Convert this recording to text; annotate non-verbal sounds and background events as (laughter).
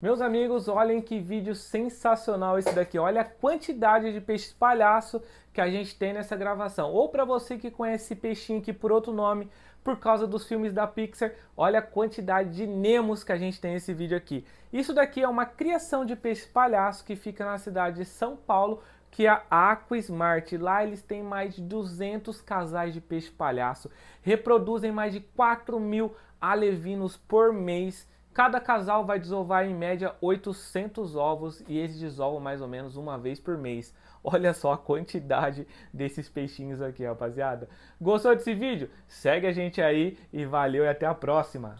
Meus amigos, olhem que vídeo sensacional esse daqui. Olha a quantidade de peixe palhaço que a gente tem nessa gravação. Ou para você que conhece esse peixinho aqui por outro nome, por causa dos filmes da Pixar, olha a quantidade de Nemos que a gente tem nesse vídeo aqui. Isso daqui é uma criação de peixe palhaço que fica na cidade de São Paulo, que é a AquaSmart. Lá eles têm mais de 200 casais de peixe palhaço, reproduzem mais de 4 mil alevinos por mês Cada casal vai desovar em média 800 ovos e eles desovam mais ou menos uma vez por mês. (laughs) Olha só a quantidade desses peixinhos aqui, rapaziada. Gostou desse vídeo? Segue a gente aí e valeu e até a próxima!